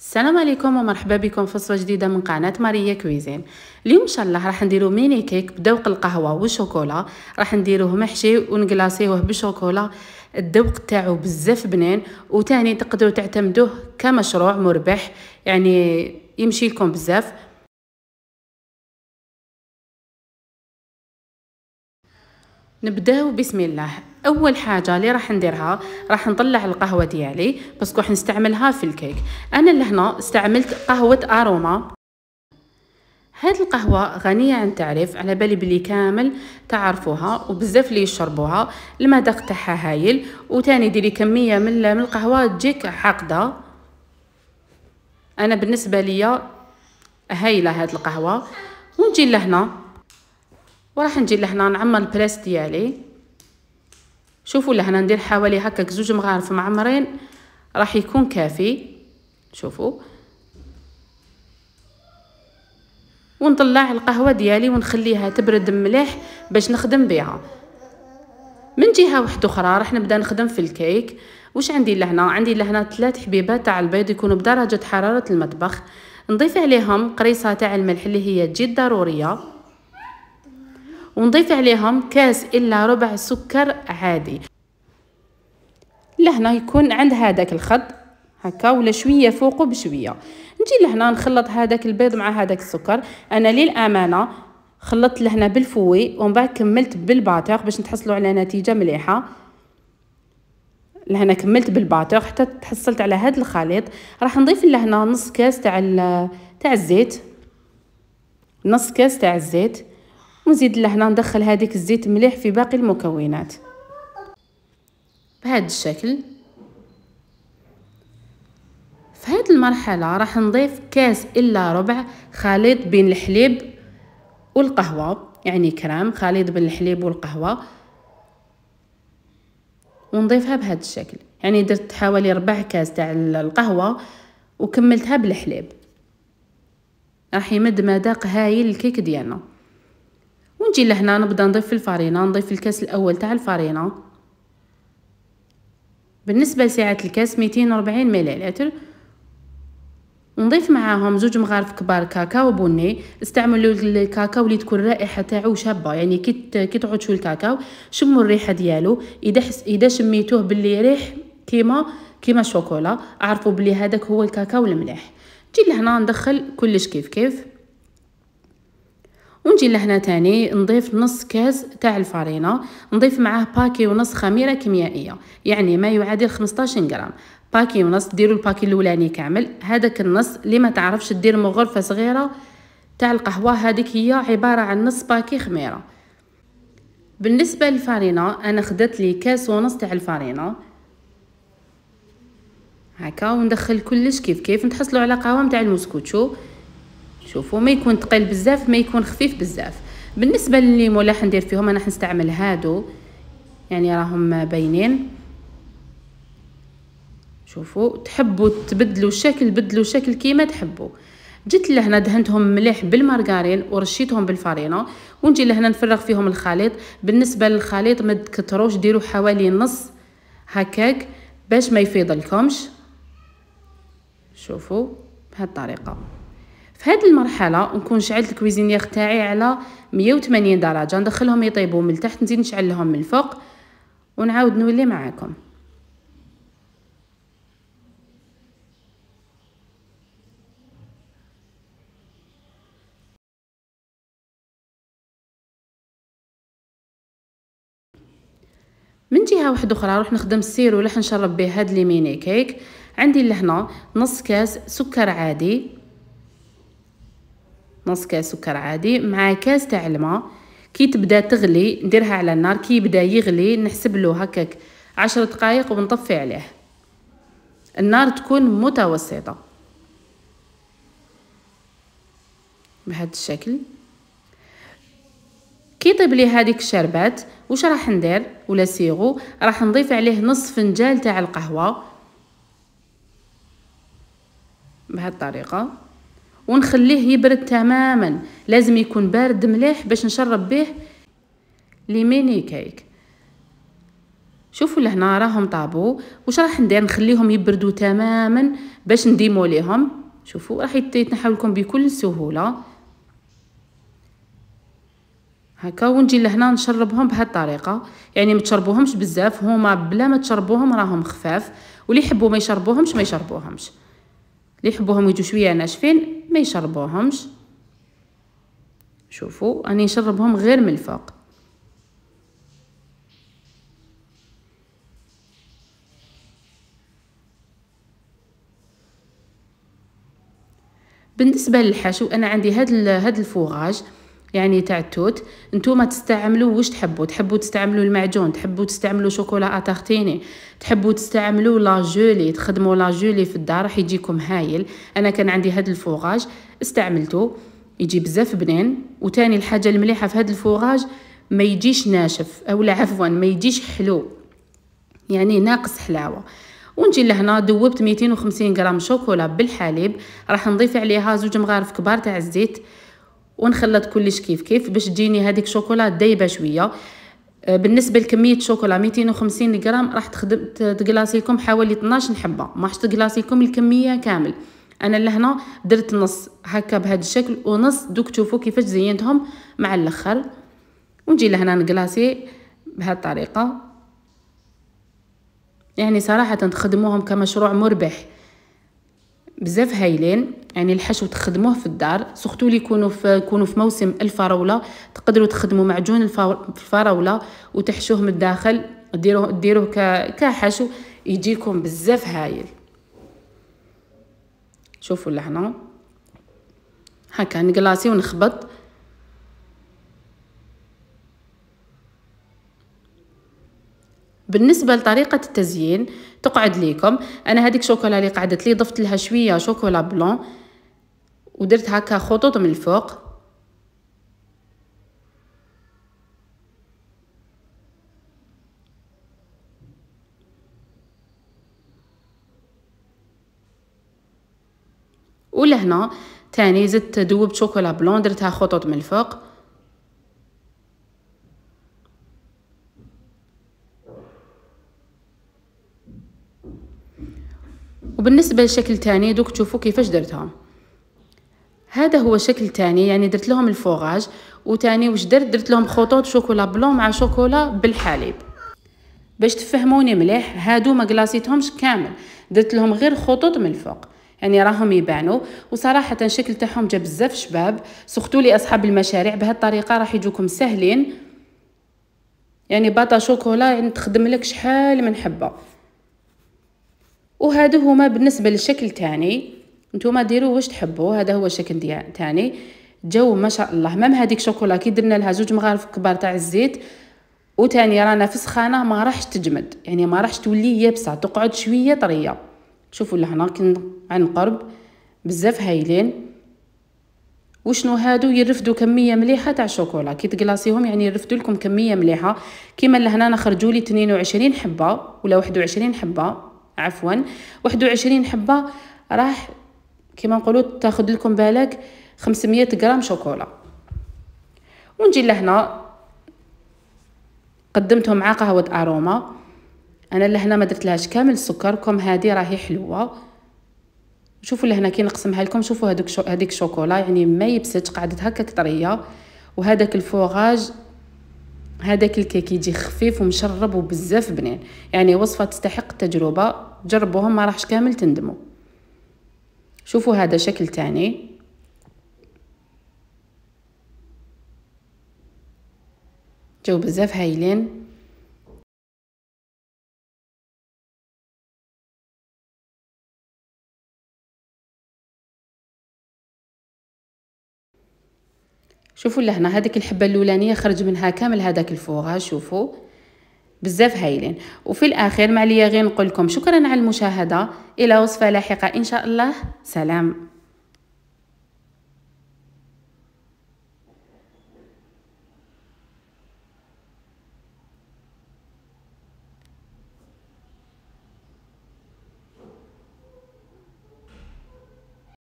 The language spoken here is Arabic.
السلام عليكم ومرحبا بكم في وصفه جديده من قناه ماريا كويزين اليوم ان شاء الله راح نديرو ميني كيك بذوق القهوه والشوكولا راح نديروه محشي ونكلاصيوه بالشوكولا الذوق تاعو بزاف بنين وتاني تقدروا تعتمدوه كمشروع مربح يعني يمشي لكم بزاف نبداو بسم الله اول حاجه اللي راح نديرها راح نطلع القهوه ديالي باسكو راح نستعملها في الكيك انا لهنا استعملت قهوه اروما هاد القهوة غنية عن تعريف على بالي بلي كامل تعرفوها وبزاف اللي يشربوها المذاق تاعها هايل وتاني ديري كمية من القهوة تجيك حاقدة انا بالنسبة ليا هايلة هاد القهوة ونجي لهنا وراح نجي لهنا نعمر البلاس ديالي شوفوا لهنا ندير حوالي هكاك زوج مغارف معمرين راح يكون كافي شوفوا ونطلع القهوه ديالي ونخليها تبرد مليح باش نخدم بها من جهه واحده اخرى راح نبدا نخدم في الكيك واش عندي لهنا عندي لهنا ثلاث حبيبات تاع البيض يكونوا بدرجه حراره المطبخ نضيف عليهم قريصه تاع الملح اللي هي جد ضروريه ونضيف عليهم كاس إلا ربع سكر عادي لهنا يكون عند هذاك الخط هكا ولا شويه فوقه بشويه نجي لهنا نخلط هذاك البيض مع هذاك السكر انا للامانه خلطت لهنا بالفوي ومن بعد كملت بالباتور باش نتحصلوا على نتيجه مليحه لهنا كملت بالباتور حتى تحصلت على هذا الخليط راح نضيف لهنا نص كاس تاع تاع الزيت نص كاس تاع الزيت ونزيد لهنا ندخل هذيك الزيت مليح في باقي المكونات بهذا الشكل في هذه المرحلة راح نضيف كاس إلا ربع خليط بين الحليب والقهوة يعني كرام خليط بين الحليب والقهوة ونضيفها بهذا الشكل يعني درت حوالي ربع كاس تاع القهوة وكملتها بالحليب راح يمد مذاق هايل الكيك ديالنا ونجي لهنا نبدا نضيف الفرينه نضيف الكاس الاول تاع الفرينه بالنسبه لسعه الكاس 240 مليلتر نضيف معاهم زوج مغارف كبار كاكاو بني استعملوا الكاكاو اللي تكون الرائحه تاعو شابه يعني كي كي تعودوا الكاكاو شموا الريحه ديالو اذا حس اذا شميتوه باللي ريح كيما كيما شوكولا اعرفوا بلي هذاك هو الكاكاو المليح نجي لهنا ندخل كلش كيف كيف ونجي لهنا تاني نضيف نص كاس تاع الفارينة نضيف معاه باكي ونص خميرة كيميائية يعني ما يعادل 15 غرام باكي ونص ديروا الباكي الاولاني كامل هذاك النص اللي ما تعرفش دير من غرفة صغيرة تاع القهوة هذيك هي عبارة عن نص باكي خميرة بالنسبة للفارينة انا خدت لي كاس ونص تاع الفارينة هكا وندخل كلش كيف كيف نتحصلوا على قوام تاع الموسكوتشو تشوفوا ما يكون ثقيل بزاف ما يكون خفيف بزاف بالنسبه لليمو اللي ندير فيهم انا راح نستعمل هادو يعني راهم باينين شوفوا تحبوا تبدلوا الشكل بدلوا الشكل كيما تحبوا جيت لهنا دهنتهم مليح بالمارغرين ورشيتهم بالفارينة ونجي لهنا نفرغ فيهم الخليط بالنسبه للخليط ما تكثروش ديروا حوالي نص هكاك باش ما يفيض لكمش شوفوا بهالطريقه في هذه المرحله نكون شعلت الكويزينيير تاعي على 180 درجه ندخلهم يطيبوا من التحت نزيد نشعل لهم من الفوق ونعاود نولي معاكم من جهه واحده اخرى روح نخدم السيرو اللي نشرب به هاد لي ميني كيك عندي لهنا نص كاس سكر عادي نص كاس سكر عادي مع كاس تاع الماء كي تبدا تغلي نديرها على النار كي يبدا يغلي نحسب له هكاك عشر دقائق ونطفي عليه النار تكون متوسطه بهذا الشكل كي طيب لي هذيك الشربات واش راح ندير ولا سيغو راح نضيف عليه نص فنجان تاع القهوه بهذه الطريقه ونخليه يبرد تماما لازم يكون بارد مليح باش نشرب به لي ميني كيك شوفوا لهنا راهم طابو واش راح ندير نخليهم يبردوا تماما باش نديمو ليهم شوفوا راح يتنحاو لكم بكل سهوله هكا ونجي لهنا نشربهم بهاد الطريقه يعني ما تشربوهمش بزاف هما بلا ما تشربوهم راهم خفاف واللي يحبوا ما يشربوهمش ما يشربوهمش اللي يحبوهم يجوا شويه ناشفين ما يشربوهمش شوفوا أنا يشربهم غير من الفوق بالنسبه للحشو انا عندي هاد هاد الفوغاج يعني تاع التوت نتوما تستعملوا واش تحبوا تحبوا تستعملوا المعجون تحبوا تستعملوا شوكولا اتاختيني تحبوا تستعملوا لا جولي تخدموا لا جولي في الدار راح يجيكم هايل انا كان عندي هذا الفوغاج استعملته يجي بزاف بنين وتاني الحاجه المليحه في هذا الفوغاج ما يجيش ناشف او لا عفوا ما يجيش حلو يعني ناقص حلاوه ونجي لهنا دوبت 250 غرام شوكولا بالحليب راح نضيف عليها زوج مغارف كبار تاع الزيت ونخلط كلش كيف كيف باش تجيني هذيك شوكولا دايبه شويه آه، بالنسبه لكميه شوكولا 250 غرام راح تخدم تقلاصي لكم حوالي 12 حبه ما راحش تقلاصي لكم الكميه كامل انا لهنا درت نص هكا بهذا الشكل ونص دوك تشوفوا كيفاش زينتهم مع الاخر ونجي لهنا نقلاصي بهذه الطريقه يعني صراحه تخدموهم كمشروع مربح بزاف هايلين يعني الحشو تخدموه في الدار سختو لي يكونوا في يكونوا في موسم الفراوله تقدروا تخدموا معجون الفراوله وتحشوه من الداخل ديروه ديروه كحشو يجيكم بزاف هايل شوفوا لهنا هكا نقلاصي ونخبط بالنسبه لطريقه التزيين تقعد ليكم انا هذيك شوكولا اللي قعدت لي ضفت لها شويه شوكولا بلون ودرت هكا خطوط من الفوق ولهنا تاني زدت دوبت شوكولا بلون درتها خطوط من الفوق وبالنسبة للشكل تاني دوك تشوفوا كيفاش درتهم هذا هو شكل تاني يعني درت لهم الفوغاج وتاني واش درت درت لهم خطوط شوكولا بلون مع شوكولا بالحليب باش تفهموني مليح هادو ما كلاصيتهمش كامل درت لهم غير خطوط من الفوق يعني راهم يبانو وصراحه شكل تاعهم جا بزاف شباب سختوا لي اصحاب المشاريع بهالطريقه راح يجوكم سهلين يعني باطا شوكولا يعني تخدم لك شحال من حبه وهادو هما بالنسبه للشكل تاني نتوما ديروا واش تحبوا هذا هو الشكل ديال تاني جو ما شاء الله مام هذيك شوكولا كي درنا لها زوج مغارف كبار تاع الزيت وتاني رانا في سخانه ما راحش تجمد يعني ما راحش تولي يابسه تقعد شويه طريه شوفوا لهنا كي قرب بزاف هايلين وشنو هادو يرفدوا كميه مليحه تاع شوكولا كي تقلاصيهم يعني يرفدوا لكم كميه مليحه كيما لهنا نخرجوا لي 22 حبه ولا 21 حبه عفوا 21 حبه راح كما نقولوا تاخذ لكم بالك 500 غرام شوكولا ونجي لهنا قدمتهم مع قهوه اروما انا لهنا ما درت لهاش كامل السكر كم هذه راهي حلوه شوفوا لهنا كي نقسمها لكم شوفوا هذوك شو هذيك شوكولا يعني ما يبسطش قعدت هكا طريه وهذاك الفوغاج هذاك الكيك يجي خفيف ومشرب وبزاف بنين يعني وصفه تستحق التجربه جربوهم ما راحش كامل تندموا شوفوا هذا شكل تاني جاو بزاف هايلين شوفوا لهنا هذيك الحبه الاولانيه خرج منها كامل هذاك الفوغا شوفوا بزاف هايلين وفي الاخير معليا غير نقول لكم شكرا على المشاهده الى وصفه لاحقه ان شاء الله سلام